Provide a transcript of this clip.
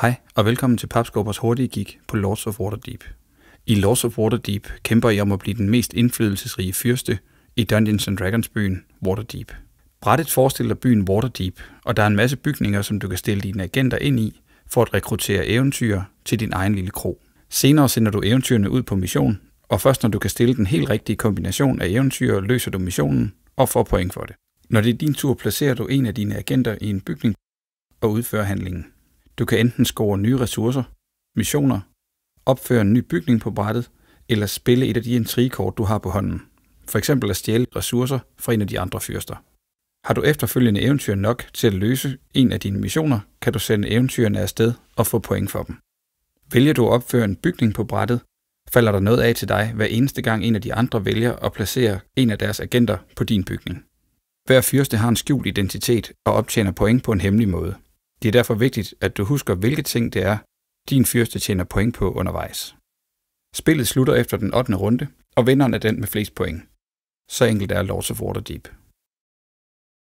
Hej og velkommen til Papskubbers hurtige gig på Lords of Waterdeep. I Lords of Waterdeep kæmper I om at blive den mest indflydelsesrige fyrste i Dungeons and Dragons byen Waterdeep. Brættet forestiller byen Waterdeep, og der er en masse bygninger, som du kan stille dine agenter ind i for at rekruttere eventyr til din egen lille krog. Senere sender du eventyrene ud på mission, og først når du kan stille den helt rigtige kombination af eventyr, løser du missionen og får point for det. Når det er din tur, placerer du en af dine agenter i en bygning og udfører handlingen. Du kan enten score nye ressourcer, missioner, opføre en ny bygning på brættet, eller spille et af de intrigekort, du har på hånden. For eksempel at stjæle ressourcer fra en af de andre fyrster. Har du efterfølgende eventyr nok til at løse en af dine missioner, kan du sende eventyrene afsted og få point for dem. Vælger du at opføre en bygning på brættet, falder der noget af til dig, hver eneste gang en af de andre vælger at placere en af deres agenter på din bygning. Hver fyrste har en skjult identitet og optjener point på en hemmelig måde. Det er derfor vigtigt, at du husker, hvilke ting det er, din fyrste tjener point på undervejs. Spillet slutter efter den 8. runde, og vinderen er den med flest point. Så enkelt er Lords of Waterdeep.